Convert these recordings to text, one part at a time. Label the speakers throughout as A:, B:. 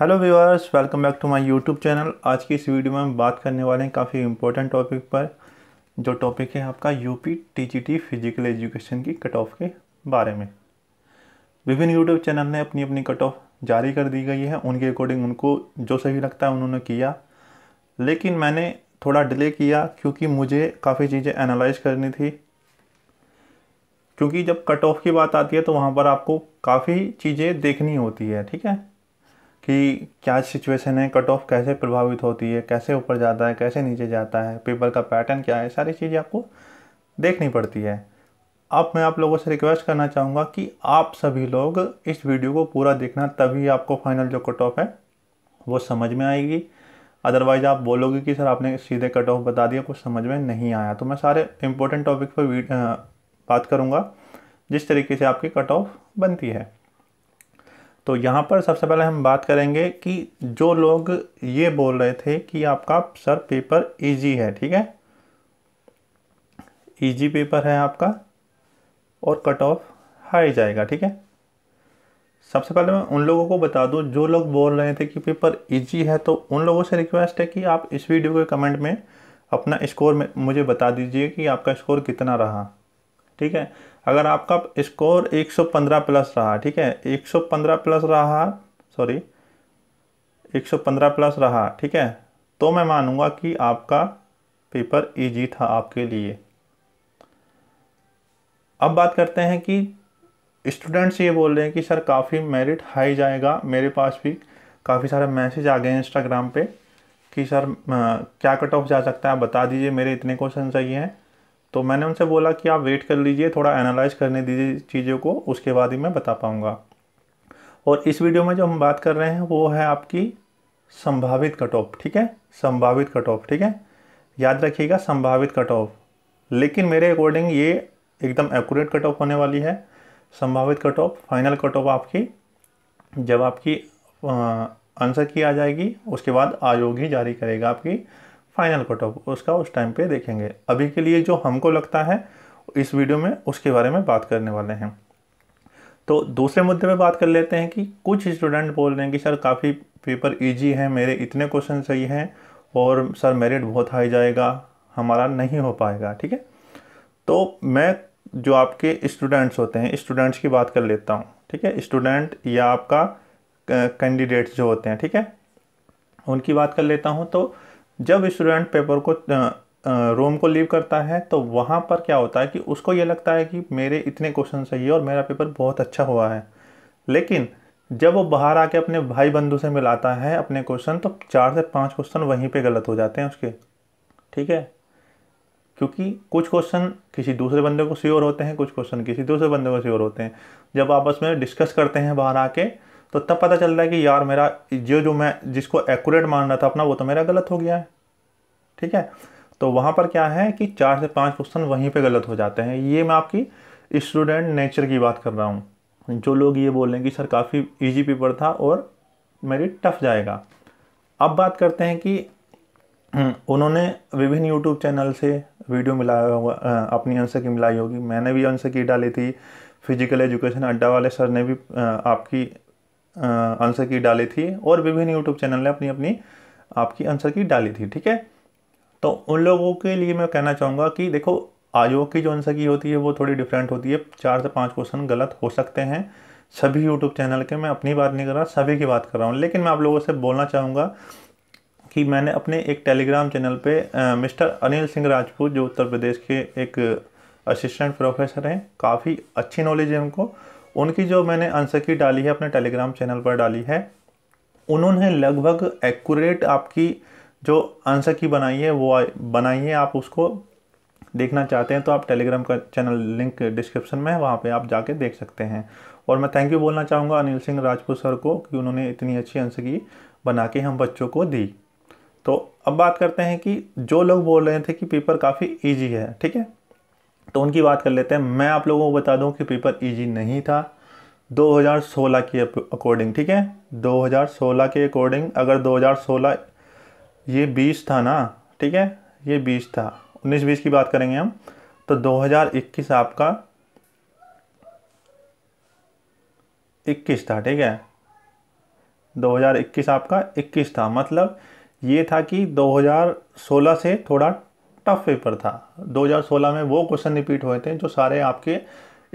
A: hello viewers welcome back to my YouTube channel आज की इस वीडियो में हम बात करने वाले हैं काफ़ी इंपॉर्टेंट टॉपिक पर जो टॉपिक है आपका यूपी टीजीटी फिजिकल एजुकेशन की कट ऑफ के बारे में विभिन्न यूट्यूब चैनल ने अपनी अपनी कट ऑफ जारी कर दी गई है उनके अकॉर्डिंग उनको जो सही लगता है उन्होंने किया लेकिन मैंने थोड़ा डिले किया क्योंकि मुझे काफ़ी चीज़ें एनालाइज करनी थी क्योंकि जब कट ऑफ की बात आती है तो वहाँ पर आपको काफ़ी चीज़ें देखनी होती है ठीक है कि क्या सिचुएशन है कट ऑफ कैसे प्रभावित होती है कैसे ऊपर जाता है कैसे नीचे जाता है पेपर का पैटर्न क्या है सारी चीज़ें आपको देखनी पड़ती है अब मैं आप लोगों से रिक्वेस्ट करना चाहूँगा कि आप सभी लोग इस वीडियो को पूरा देखना तभी आपको फाइनल जो कट ऑफ है वो समझ में आएगी अदरवाइज़ आप बोलोगे कि सर आपने सीधे कट ऑफ बता दिया कुछ समझ में नहीं आया तो मैं सारे इंपॉर्टेंट टॉपिक पर बात करूँगा जिस तरीके से आपकी कट ऑफ बनती है तो यहाँ पर सबसे पहले हम बात करेंगे कि जो लोग ये बोल रहे थे कि आपका सर पेपर इजी है ठीक है इजी पेपर है आपका और कट ऑफ हाई जाएगा ठीक है सबसे पहले मैं उन लोगों को बता दूँ जो लोग बोल रहे थे कि पेपर इजी है तो उन लोगों से रिक्वेस्ट है कि आप इस वीडियो के कमेंट में अपना स्कोर मुझे बता दीजिए कि आपका स्कोर कितना रहा ठीक है अगर आपका स्कोर 115 प्लस रहा ठीक है 115 प्लस रहा सॉरी 115 प्लस रहा ठीक है तो मैं मानूंगा कि आपका पेपर इजी था आपके लिए अब बात करते हैं कि स्टूडेंट्स ये बोल रहे हैं कि सर काफ़ी मेरिट हाई जाएगा मेरे पास भी काफ़ी सारे मैसेज आ गए हैं इंस्टाग्राम पे कि सर क्या कट ऑफ जा सकता है बता दीजिए मेरे इतने क्वेश्चन सही हैं तो मैंने उनसे बोला कि आप वेट कर लीजिए थोड़ा एनालाइज करने दीजिए चीज़ों को उसके बाद ही मैं बता पाऊँगा और इस वीडियो में जो हम बात कर रहे हैं वो है आपकी संभावित कट ऑफ ठीक है संभावित कट ऑफ ठीक है याद रखिएगा संभावित कट ऑफ लेकिन मेरे अकॉर्डिंग ये एकदम एक्यूरेट कट ऑफ होने वाली है संभावित cut off final cut off आपकी जब आपकी आंसर की आ जाएगी उसके बाद आयोग ही जारी करेगा आपकी फाइनल कट ऑफ उसका उस टाइम पे देखेंगे अभी के लिए जो हमको लगता है इस वीडियो में उसके बारे में बात करने वाले हैं तो दूसरे मुद्दे पे बात कर लेते हैं कि कुछ स्टूडेंट बोल रहे हैं कि सर काफ़ी पेपर इजी है मेरे इतने क्वेश्चन सही हैं और सर मेरिट बहुत हाई जाएगा हमारा नहीं हो पाएगा ठीक है तो मैं जो आपके स्टूडेंट्स होते हैं स्टूडेंट्स की बात कर लेता हूँ ठीक है स्टूडेंट या आपका कैंडिडेट्स जो होते हैं ठीक है उनकी बात कर लेता हूँ तो जब स्टूडेंट पेपर को रोम को लीव करता है तो वहाँ पर क्या होता है कि उसको ये लगता है कि मेरे इतने क्वेश्चन सही है और मेरा पेपर बहुत अच्छा हुआ है लेकिन जब वो बाहर आके अपने भाई बंधु से मिलाता है अपने क्वेश्चन तो चार से पाँच क्वेश्चन वहीं पे गलत हो जाते हैं उसके ठीक है क्योंकि कुछ क्वेश्चन किसी दूसरे बंदे को श्योर होते हैं कुछ क्वेश्चन किसी दूसरे बंदे को श्योर होते हैं जब आपस में डिस्कस करते हैं बाहर आके तो तब पता चल रहा है कि यार मेरा जो जो मैं जिसको एक्यूरेट मान रहा था अपना वो तो मेरा गलत हो गया है ठीक है तो वहाँ पर क्या है कि चार से पाँच क्वेश्चन वहीं पर गलत हो जाते हैं ये मैं आपकी स्टूडेंट नेचर की बात कर रहा हूँ जो लोग ये बोल रहे हैं कि सर काफ़ी ईजी पेपर था और मेरी टफ जाएगा अब बात करते हैं कि हम्म, उन्होंने विभिन्न यूट्यूब चैनल से वीडियो मिलाया होगा अपनी आंसर की मिलाई होगी मैंने भी आंसर की डाली थी फिजिकल एजुकेशन अड्डा वाले सर ने भी आपकी आंसर की डाली थी और विभिन्न यूट्यूब चैनल ने अपनी अपनी आपकी आंसर की डाली थी ठीक है तो उन लोगों के लिए मैं कहना चाहूँगा कि देखो आयोग की जो आंसर की होती है वो थोड़ी डिफरेंट होती है चार से पाँच क्वेश्चन गलत हो सकते हैं सभी यूट्यूब चैनल के मैं अपनी बात नहीं कर रहा सभी की बात कर रहा हूँ लेकिन मैं आप लोगों से बोलना चाहूँगा कि मैंने अपने एक टेलीग्राम चैनल पर मिस्टर अनिल सिंह राजपूत जो उत्तर प्रदेश के एक असिस्टेंट प्रोफेसर हैं काफ़ी अच्छी नॉलेज है उनको उनकी जो मैंने आंसर की डाली है अपने टेलीग्राम चैनल पर डाली है उन्होंने लगभग एक्यूरेट आपकी जो आंसर की बनाई है वो बनाई है आप उसको देखना चाहते हैं तो आप टेलीग्राम का चैनल लिंक डिस्क्रिप्शन में है वहाँ पर आप जाके देख सकते हैं और मैं थैंक यू बोलना चाहूँगा अनिल सिंह राजपूत सर को कि उन्होंने इतनी अच्छी आंसर की बना के हम बच्चों को दी तो अब बात करते हैं कि जो लोग बोल रहे थे कि पेपर काफ़ी ईजी है ठीक है तो उनकी बात कर लेते हैं मैं आप लोगों को बता दूं कि पेपर इजी नहीं था 2016 के अकॉर्डिंग ठीक है 2016 के अकॉर्डिंग अगर 2016 ये 20 था ना ठीक है ये 20 था 19 बीस की बात करेंगे हम तो 2021 आपका 21 था ठीक है 2021 आपका 21 था मतलब ये था कि 2016 से थोड़ा टफ पेपर था 2016 में वो क्वेश्चन रिपीट हुए थे जो सारे आपके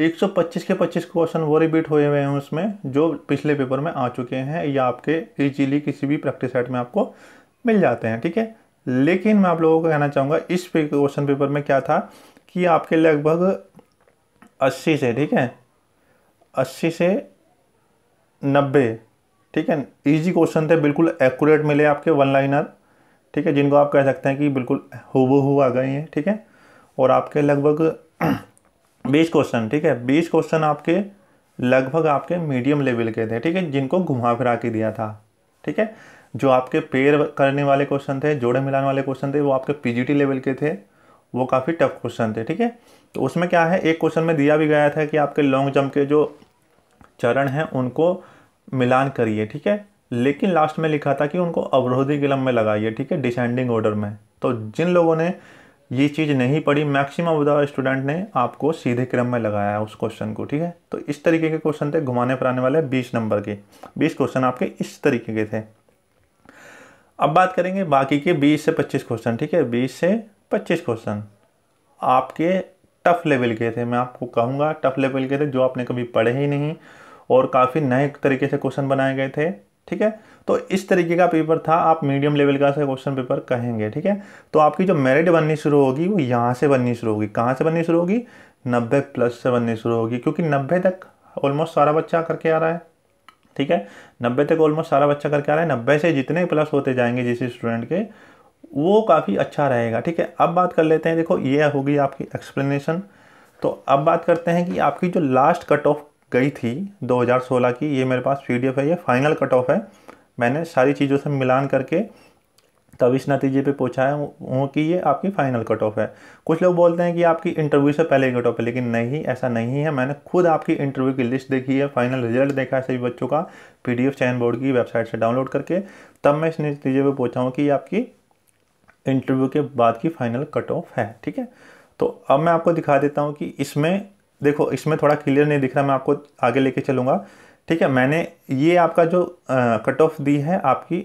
A: 125 के 25 क्वेश्चन वो रिपीट हुए हुए हैं उसमें जो पिछले पेपर में आ चुके हैं या आपके इजीली किसी भी प्रैक्टिस सेट में आपको मिल जाते हैं ठीक है लेकिन मैं आप लोगों को कहना चाहूँगा इस क्वेश्चन पेपर में क्या था कि आपके लगभग अस्सी से ठीक है अस्सी से नब्बे ठीक है इजी क्वेश्चन थे बिल्कुल एक्यूरेट मिले आपके वन लाइनर ठीक है जिनको आप कह सकते हैं कि बिल्कुल हु आ गए हैं ठीक है और आपके लगभग बीस क्वेश्चन ठीक है बीस क्वेश्चन आपके लगभग आपके मीडियम लेवल के थे ठीक है जिनको घुमा फिरा के दिया था ठीक है जो आपके पेयर करने वाले क्वेश्चन थे जोड़े मिलाने वाले क्वेश्चन थे वो आपके पीजीटी लेवल के थे वो काफ़ी टफ क्वेश्चन थे ठीक है तो उसमें क्या है एक क्वेश्चन में दिया भी गया था कि आपके लॉन्ग जंप के जो चरण हैं उनको मिलान करिए ठीक है लेकिन लास्ट में लिखा था कि उनको अवरोधी क्रम में लगाइए ठीक है डिसेंडिंग ऑर्डर में तो जिन लोगों ने ये चीज़ नहीं पढ़ी मैक्सिमम ऑफ द स्टूडेंट ने आपको सीधे क्रम में लगाया उस क्वेश्चन को ठीक है तो इस तरीके के क्वेश्चन थे घुमाने आने वाले बीस नंबर के बीस क्वेश्चन आपके इस तरीके के थे अब बात करेंगे बाकी के बीस से पच्चीस क्वेश्चन ठीक है बीस से पच्चीस क्वेश्चन आपके टफ लेवल के थे मैं आपको कहूँगा टफ लेवल के थे जो आपने कभी पढ़े ही नहीं और काफ़ी नए तरीके से क्वेश्चन बनाए गए थे ठीक है तो इस तरीके का पेपर था आप मीडियम लेवल का क्वेश्चन पेपर कहेंगे ठीक है तो आपकी जो मेरिट बननी शुरू होगी वो यहाँ से बननी शुरू होगी कहाँ से बननी शुरू होगी नब्बे प्लस से बननी शुरू होगी क्योंकि नब्बे तक ऑलमोस्ट सारा बच्चा करके आ रहा है ठीक है नब्बे तक ऑलमोस्ट सारा बच्चा करके आ रहा है नब्बे से जितने प्लस होते जाएंगे जिस स्टूडेंट के वो काफ़ी अच्छा रहेगा ठीक है अब बात कर लेते हैं देखो ये होगी आपकी एक्सप्लेनेशन तो अब बात करते हैं कि आपकी जो लास्ट कट ऑफ गई थी 2016 की ये मेरे पास पी है ये फाइनल कट ऑफ है मैंने सारी चीज़ों से मिलान करके तब इस नतीजे पे है वो कि ये आपकी फ़ाइनल कट ऑफ है कुछ लोग बोलते हैं कि आपकी इंटरव्यू से पहले कट ऑफ है लेकिन नहीं ऐसा नहीं है मैंने खुद आपकी इंटरव्यू की लिस्ट देखी है फाइनल रिजल्ट देखा है सभी बच्चों का पीडीएफ चयन बोर्ड की वेबसाइट से डाउनलोड करके तब मैं इस नतीजे पर पूछा हूँ कि ये आपकी इंटरव्यू के बाद की फ़ाइनल कट ऑफ है ठीक है तो अब मैं आपको दिखा देता हूँ कि इसमें देखो इसमें थोड़ा क्लियर नहीं दिख रहा मैं आपको आगे लेके चलूँगा ठीक है मैंने ये आपका जो कट ऑफ दी है आपकी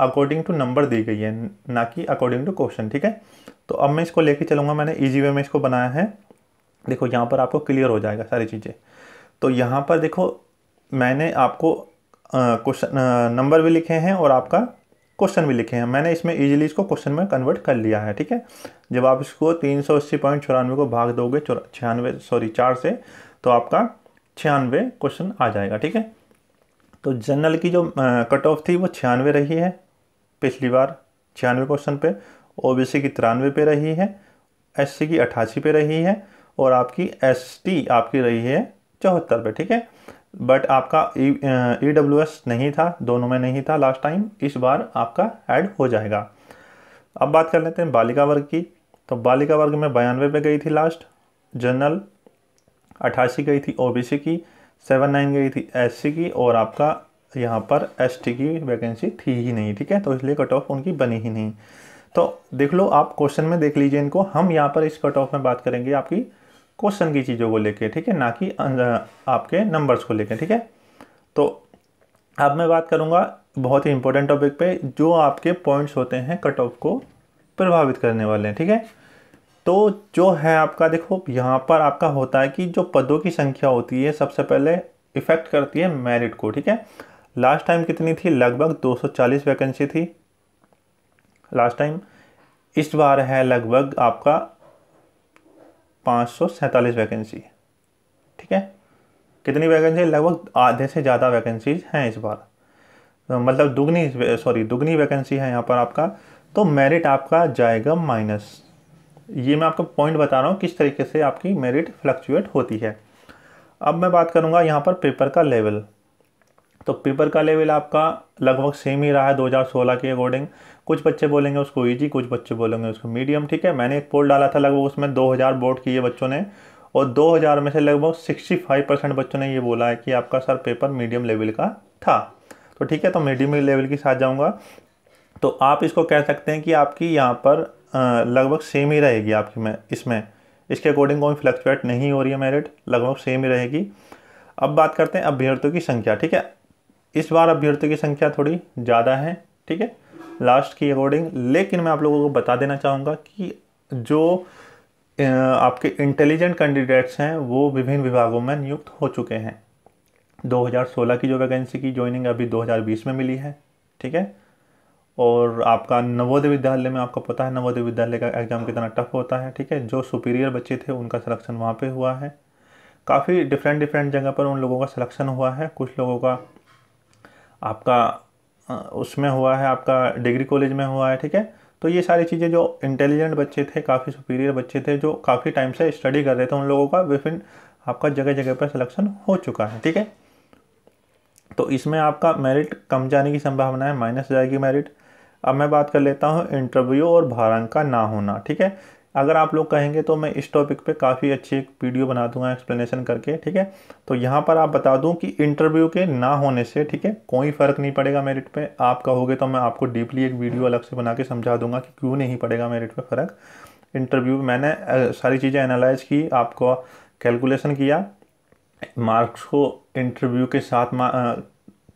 A: अकॉर्डिंग टू नंबर दी गई है ना कि अकॉर्डिंग टू क्वेश्चन ठीक है तो अब मैं इसको लेके चलूँगा मैंने ईजी वे में इसको बनाया है देखो यहाँ पर आपको क्लियर हो जाएगा सारी चीज़ें तो यहाँ पर देखो मैंने आपको क्वेश्चन नंबर भी लिखे हैं और आपका क्वेश्चन भी लिखे हैं मैंने इसमें ईजिली इसको क्वेश्चन में कन्वर्ट कर लिया है ठीक है जब आप इसको तीन सौ अस्सी पॉइंट चौरानवे को भाग दोगे छियानवे सॉरी चार से तो आपका छियानवे क्वेश्चन आ जाएगा ठीक है तो जनरल की जो कट ऑफ थी वो छियानवे रही है पिछली बार छियानवे क्वेश्चन पे ओबीसी की तिरानवे पे रही है एससी की अट्ठासी पे रही है और आपकी एसटी आपकी रही है चौहत्तर पे ठीक है बट आपका ई डब्ल्यू एस नहीं था दोनों में नहीं था लास्ट टाइम इस बार आपका ऐड हो जाएगा अब बात कर लेते हैं बालिका वर्ग की तो बालिका वर्ग में बयानवे पे गई थी लास्ट जनरल अट्ठासी गई थी ओबीसी की सेवन नाइन गई थी एससी की और आपका यहाँ पर एसटी की वैकेंसी थी ही नहीं ठीक है तो इसलिए कट ऑफ उनकी बनी ही नहीं तो देख लो आप क्वेश्चन में देख लीजिए इनको हम यहाँ पर इस कट ऑफ में बात करेंगे आपकी क्वेश्चन की चीज़ों को लेके ठीक है ना कि अं, अं, आपके नंबर्स को लेके ठीक है तो अब मैं बात करूँगा बहुत ही इंपॉर्टेंट टॉपिक पे जो आपके पॉइंट्स होते हैं कट ऑफ को प्रभावित करने वाले हैं ठीक है तो जो है आपका देखो यहाँ पर आपका होता है कि जो पदों की संख्या होती है सबसे पहले इफेक्ट करती है मेरिट को ठीक है लास्ट टाइम कितनी थी लगभग 240 वैकेंसी थी लास्ट टाइम इस बार है लगभग आपका पाँच सौ सैंतालीस वैकेंसी ठीक है कितनी वैकेंसी लगभग आधे से ज़्यादा वैकेंसीज हैं इस बार तो मतलब दुगनी सॉरी दुगनी वैकेंसी है यहाँ पर आपका तो मेरिट आपका जाएगा माइनस ये मैं आपको पॉइंट बता रहा हूँ किस तरीके से आपकी मेरिट फ्लक्चुएट होती है अब मैं बात करूँगा यहाँ पर पेपर का लेवल तो पेपर का लेवल आपका लगभग सेम ही रहा है 2016 के अकॉर्डिंग कुछ बच्चे बोलेंगे उसको ईजी कुछ बच्चे बोलेंगे उसको मीडियम ठीक है मैंने एक पोल डाला था लगभग उसमें 2000 वोट किए बच्चों ने और 2000 में से लगभग 65 परसेंट बच्चों ने ये बोला है कि आपका सर पेपर मीडियम लेवल का था तो ठीक है तो मीडियम लेवल के साथ जाऊँगा तो आप इसको कह सकते हैं कि आपकी यहाँ पर लगभग सेम ही रहेगी आपकी मैं इसमें इसके अकॉर्डिंग कोई फ्लक्चुएट नहीं हो रही है मेरिट लगभग सेम ही रहेगी अब बात करते हैं अभ्यर्थियों की संख्या ठीक है इस बार अभ्यर्थियों की संख्या थोड़ी ज़्यादा है ठीक है लास्ट की अकॉर्डिंग लेकिन मैं आप लोगों को बता देना चाहूँगा कि जो आपके इंटेलिजेंट कैंडिडेट्स हैं वो विभिन्न विभागों में नियुक्त हो चुके हैं 2016 की जो वैकेंसी की ज्वाइनिंग अभी 2020 में मिली है ठीक है और आपका नवोदय विद्यालय में आपको पता है नवोदय विद्यालय का एग्ज़ाम कितना टफ होता है ठीक है जो सुपीरियर बच्चे थे उनका सिलेक्शन वहाँ पर हुआ है काफ़ी डिफरेंट डिफरेंट जगह पर उन लोगों का सिलेक्शन हुआ है कुछ लोगों का आपका उसमें हुआ है आपका डिग्री कॉलेज में हुआ है ठीक है तो ये सारी चीज़ें जो इंटेलिजेंट बच्चे थे काफ़ी सुपीरियर बच्चे थे जो काफ़ी टाइम से स्टडी कर रहे थे उन लोगों का विफिन आपका जगह जगह पर सिलेक्शन हो चुका है ठीक है तो इसमें आपका मेरिट कम जाने की संभावना है माइनस जाएगी मेरिट अब मैं बात कर लेता हूँ इंटरव्यू और भारंक का ना होना ठीक है अगर आप लोग कहेंगे तो मैं इस टॉपिक पे काफ़ी अच्छी एक वीडियो बना दूंगा एक्सप्लेनेशन करके ठीक है तो यहाँ पर आप बता दूं कि इंटरव्यू के ना होने से ठीक है कोई फ़र्क नहीं पड़ेगा मेरिट पे आप कहोगे तो मैं आपको डीपली एक वीडियो अलग से बना के समझा दूंगा कि क्यों नहीं पड़ेगा मेरिट पर फ़र्क इंटरव्यू मैंने सारी चीज़ें एनालाइज की आपको कैलकुलेसन किया मार्क्स को इंटरव्यू के साथ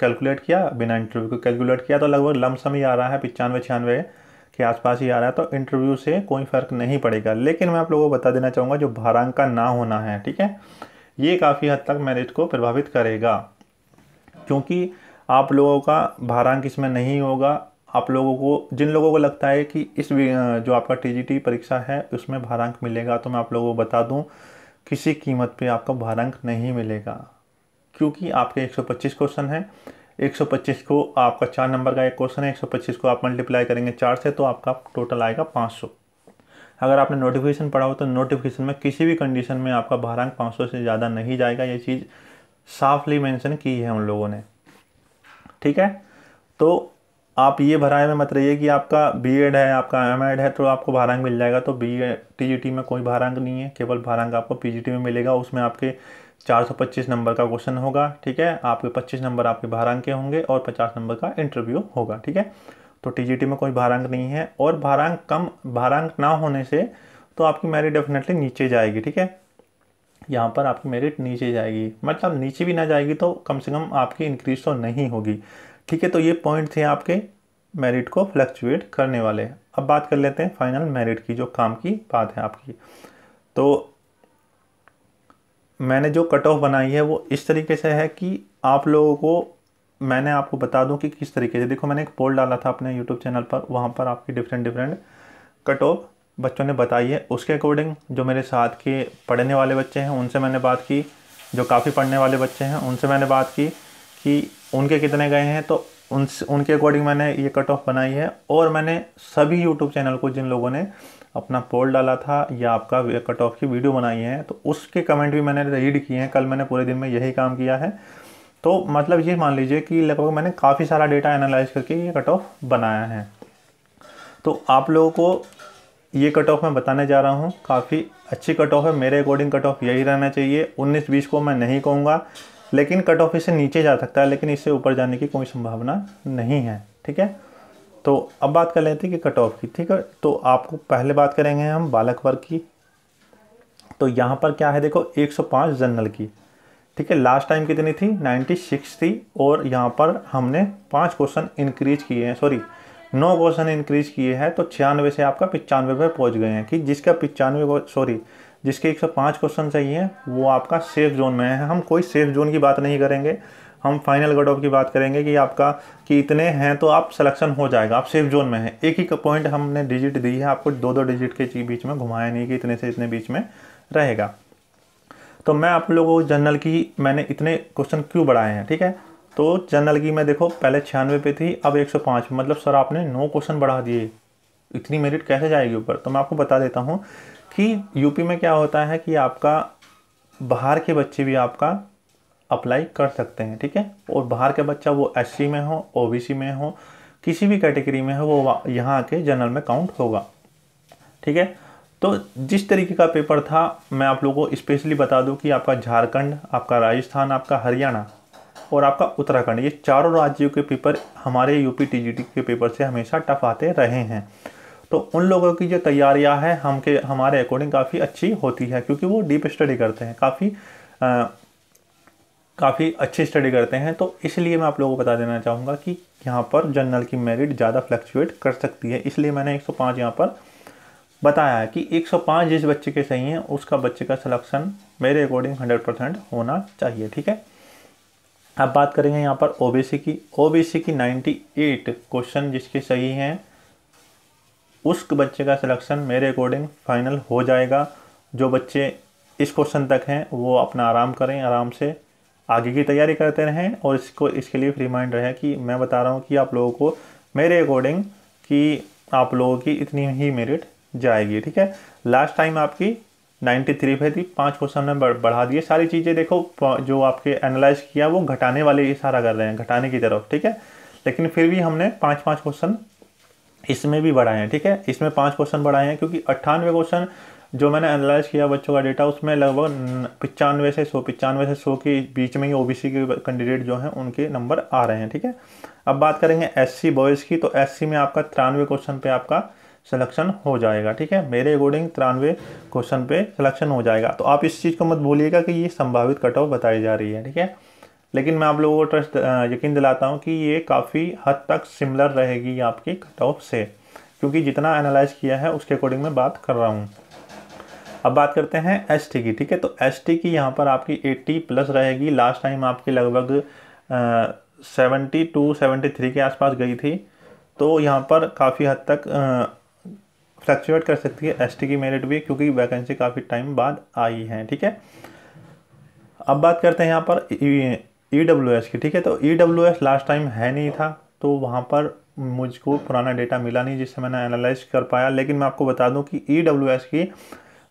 A: कैलकुलेट किया बिना इंटरव्यू को कैलकुलेट किया तो लगभग लमसम ही आ रहा है पचानवे छियानवे के आसपास ही आ रहा है तो इंटरव्यू से कोई फ़र्क नहीं पड़ेगा लेकिन मैं आप लोगों को बता देना चाहूँगा जो भारांक का ना होना है ठीक है ये काफ़ी हद तक मैरिज को प्रभावित करेगा क्योंकि आप लोगों का भारांक इसमें नहीं होगा आप लोगों को जिन लोगों को लगता है कि इस जो आपका टी परीक्षा है उसमें भारांक मिलेगा तो मैं आप लोगों को बता दूँ किसी कीमत पर आपको भारांक नहीं मिलेगा क्योंकि आपके एक क्वेश्चन हैं 125 को आपका चार नंबर का एक क्वेश्चन है 125 को आप मल्टीप्लाई करेंगे चार से तो आपका टोटल आएगा 500 अगर आपने नोटिफिकेशन पढ़ा हो तो नोटिफिकेशन में किसी भी कंडीशन में आपका भारांक 500 से ज़्यादा नहीं जाएगा ये चीज़ साफली मेंशन की है उन लोगों ने ठीक है तो आप ये भराए में मत रहिए कि आपका बी एड है आपका एम एड है तो आपको भारांग मिल जाएगा तो बी टी में कोई भारांग नहीं है केवल भारांग आपको पी में मिलेगा उसमें आपके 425 नंबर का क्वेश्चन होगा ठीक है आपके 25 नंबर आपके भारांक के होंगे और 50 नंबर का इंटरव्यू होगा ठीक है तो टी में कोई भारांक नहीं है और भारांक कम भारांक ना होने से तो आपकी मेरिट डेफिनेटली नीचे जाएगी ठीक है यहाँ पर आपकी मेरिट नीचे जाएगी मतलब नीचे भी ना जाएगी तो कम से कम आपकी इंक्रीज तो नहीं होगी ठीक है तो ये पॉइंट थे आपके मेरिट को फ्लक्चुएट करने वाले अब बात कर लेते हैं फाइनल मेरिट की जो काम की बात है आपकी तो मैंने जो कट ऑफ बनाई है वो इस तरीके से है कि आप लोगों को मैंने आपको बता दूं कि किस तरीके से देखो मैंने एक पोल डाला था अपने यूट्यूब चैनल पर वहाँ पर आपकी डिफरेंट डिफरेंट कट ऑफ बच्चों ने बताई है उसके अकॉर्डिंग जो मेरे साथ के पढ़ने वाले बच्चे हैं उनसे मैंने बात की जो काफ़ी पढ़ने वाले बच्चे हैं उनसे मैंने बात की कि उनके कितने गए हैं तो उन उनके अकॉर्डिंग मैंने ये कट ऑफ बनाई है और मैंने सभी यूट्यूब चैनल को जिन लोगों ने अपना पोल डाला था या आपका कट ऑफ की वीडियो बनाई है तो उसके कमेंट भी मैंने रीड किए हैं कल मैंने पूरे दिन में यही काम किया है तो मतलब ये मान लीजिए कि लगभग मैंने काफ़ी सारा डेटा एनालाइज करके ये कट ऑफ बनाया है तो आप लोगों को ये कट ऑफ मैं बताने जा रहा हूँ काफ़ी अच्छी कट ऑफ है मेरे अकॉर्डिंग कट ऑफ यही रहना चाहिए 19-20 को मैं नहीं कहूँगा लेकिन कट ऑफ इससे नीचे जा सकता है लेकिन इससे ऊपर जाने की कोई संभावना नहीं है ठीक है तो अब बात कर लेते हैं कि कट ऑफ की ठीक है तो आपको पहले बात करेंगे हम बालक वर्ग की तो यहाँ पर क्या है देखो 105 जनरल की ठीक है लास्ट टाइम कितनी थी 96 थी और यहाँ पर हमने पांच क्वेश्चन इंक्रीज किए हैं सॉरी नौ क्वेश्चन इंक्रीज किए हैं तो छियानवे से आपका पचानवे पर पहुंच गए हैं कि जिसका पचानवे सॉरी जिसके 105 क्वेश्चन चाहिए वो आपका सेफ जोन में है हम कोई सेफ जोन की बात नहीं करेंगे हम फाइनल कट ऑफ की बात करेंगे कि आपका कि इतने हैं तो आप सिलेक्शन हो जाएगा आप सेफ जोन में हैं एक ही पॉइंट हमने डिजिट दी है आपको दो दो डिजिट के बीच में घुमाया नहीं कि इतने से इतने बीच में रहेगा तो मैं आप लोगों को जनरल की मैंने इतने क्वेश्चन क्यों बढ़ाए हैं ठीक है तो जनरल की मैं देखो पहले छियानवे पे थी अब 105 मतलब सर आपने नौ क्वेश्चन बढ़ा दिए इतनी मेरिट कैसे जाएगी ऊपर तो मैं आपको बता देता हूँ कि यूपी में क्या होता है कि आपका बाहर के बच्चे भी आपका अप्लाई कर सकते हैं ठीक है और बाहर का बच्चा वो एस में हो ओ में हो किसी भी कैटेगरी में हो वो यहाँ आके जनरल में काउंट होगा ठीक है तो जिस तरीके का पेपर था मैं आप लोगों को स्पेशली बता दूं कि आपका झारखंड आपका राजस्थान आपका हरियाणा और आपका उत्तराखंड ये चारों राज्यों के पेपर हमारे यूपी टीजीटी के पेपर से हमेशा टफ आते रहे हैं तो उन लोगों की जो तैयारियां हैं हम के हमारे अकॉर्डिंग काफ़ी अच्छी होती है क्योंकि वो डीप स्टडी करते हैं काफ़ी काफ़ी अच्छी स्टडी करते हैं तो इसलिए मैं आप लोगों को बता देना चाहूँगा कि यहाँ पर जनरल की मेरिट ज़्यादा फ्लक्चुएट कर सकती है इसलिए मैंने 105 यहाँ पर बताया है कि 105 जिस बच्चे के सही हैं उसका बच्चे का सिलेक्शन मेरे अकॉर्डिंग 100 परसेंट होना चाहिए ठीक है अब बात करेंगे यहाँ पर ओबीसी की ओबीसी की 98 क्वेश्चन जिसके सही हैं उस बच्चे का सिलेक्शन मेरे अकॉर्डिंग फाइनल हो जाएगा जो बच्चे इस क्वेश्चन तक हैं वो अपना आराम करें आराम से आगे की तैयारी करते रहें और इसको इसके लिए रिमाइंड रहे कि मैं बता रहा हूँ कि आप लोगों को मेरे अकॉर्डिंग कि आप लोगों की इतनी ही मेरिट जाएगी ठीक है लास्ट टाइम आपकी नाइन्टी थ्री पे थी पाँच क्वेश्चन हमने बढ़ा दिए सारी चीज़ें देखो जो आपके एनालाइज किया वो घटाने वाले ये सारा कर रहे हैं घटाने की तरफ ठीक है लेकिन फिर भी हमने पाँच पाँच क्वेश्चन इसमें भी बढ़ाए हैं ठीक है इसमें पाँच क्वेश्चन बढ़ाए हैं क्योंकि अट्ठानवे क्वेश्चन जो मैंने एनालाइज किया बच्चों का डेटा उसमें लगभग पचानवे से सौ पचानवे से सौ के बीच में ही ओ के कैंडिडेट जो हैं उनके नंबर आ रहे हैं ठीक है अब बात करेंगे एस बॉयज़ की तो एस में आपका तिरानवे क्वेश्चन पे आपका सिलेक्शन हो जाएगा ठीक है मेरे अकॉर्डिंग तिरानवे क्वेश्चन पे सिलेक्शन हो जाएगा तो आप इस चीज़ को मत भूलिएगा कि ये संभावित कट ऑफ बताई जा रही है ठीक है लेकिन मैं आप लोगों को ट्रस्ट यकीन दिलाता हूँ कि ये काफ़ी हद तक सिमिलर रहेगी आपकी कट ऑफ से क्योंकि जितना एनालाइज किया है उसके अकॉर्डिंग मैं बात कर रहा हूँ अब बात करते हैं एस टी की ठीक है तो एस टी की यहाँ पर आपकी एट्टी प्लस रहेगी लास्ट टाइम आपकी लगभग सेवेंटी टू सेवेंटी थ्री के आसपास गई थी तो यहाँ पर काफ़ी हद तक फ्लक्चुएट कर सकती है एसटी की मेरिट भी क्योंकि वैकेंसी काफ़ी टाइम बाद आई है ठीक है अब बात करते हैं यहाँ पर ई डब्ल्यू एस की ठीक है तो E W S last time है नहीं था तो वहाँ पर मुझको पुराना डेटा मिला नहीं जिससे मैंने एनालाइज कर पाया लेकिन मैं आपको बता दूं कि ई डब्ल्यू एस की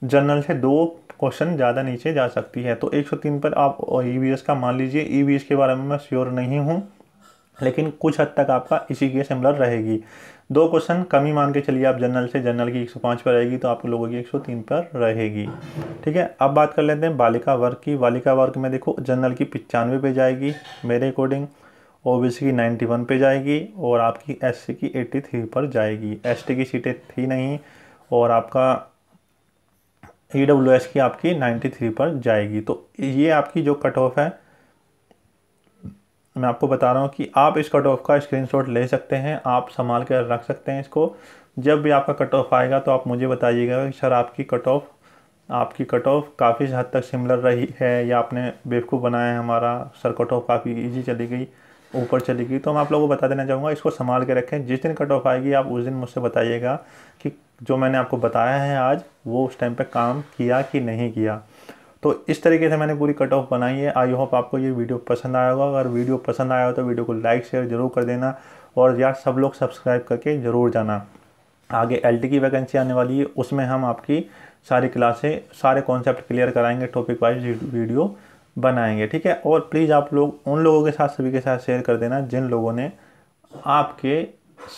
A: जनरल से दो क्वेश्चन ज़्यादा नीचे जा सकती है तो 103 पर आप ई e का मान लीजिए ई e के बारे में मैं श्योर नहीं हूँ लेकिन कुछ हद तक आपका इसी के सिमिलर रहेगी दो क्वेश्चन कमी मान के चलिए आप जनरल से जनरल की 105 पर रहेगी तो आप लोगों की 103 पर रहेगी ठीक है अब बात कर लेते हैं बालिका वर्ग की बालिका वर्ग में देखो जनरल की पचानवे पे जाएगी मेरे अकॉर्डिंग सी की 91 पे जाएगी और आपकी सी की 83 पर जाएगी टी की सीटें थी नहीं और आपका ई e की आपकी थ्री पर जाएगी तो ये आपकी जो कट ऑफ है मैं आपको बता रहा हूँ कि आप इस कट ऑफ का स्क्रीनशॉट ले सकते हैं आप संभाल कर रख सकते हैं इसको जब भी आपका कट ऑफ आएगा तो आप मुझे बताइएगा कि सर आपकी कट ऑफ आपकी कट ऑफ काफ़ी हद तक सिमिलर रही है या आपने बेवकूफ़ बनाया है हमारा सर कट ऑफ काफ़ी ईजी चली गई ऊपर चली गई तो मैं आप लोगों को बता देना चाहूँगा इसको संभाल के रखें जिस दिन कट ऑफ आएगी आप उस दिन मुझसे बताइएगा कि जो मैंने आपको बताया है आज वो उस टाइम पे काम किया कि नहीं किया तो इस तरीके से मैंने पूरी कट ऑफ बनाई है आई होप आपको ये वीडियो पसंद आया होगा अगर वीडियो पसंद आया हो तो वीडियो को लाइक शेयर ज़रूर कर देना और यार सब लोग सब्सक्राइब करके ज़रूर जाना आगे एल की वैकेंसी आने वाली है उसमें हम आपकी सारी क्लासें सारे कॉन्सेप्ट क्लियर कराएंगे टॉपिक वाइज वीडियो बनाएंगे ठीक है और प्लीज़ आप लोग उन लोगों के साथ सभी के साथ शेयर कर देना जिन लोगों ने आपके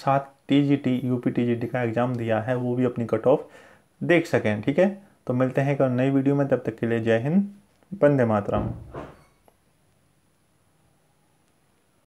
A: साथ T G T U P T G T का एग्ज़ाम दिया है वो भी अपनी कट ऑफ देख सकें ठीक है तो मिलते हैं एक नई वीडियो में तब तक के लिए जय हिंद वंदे मातरम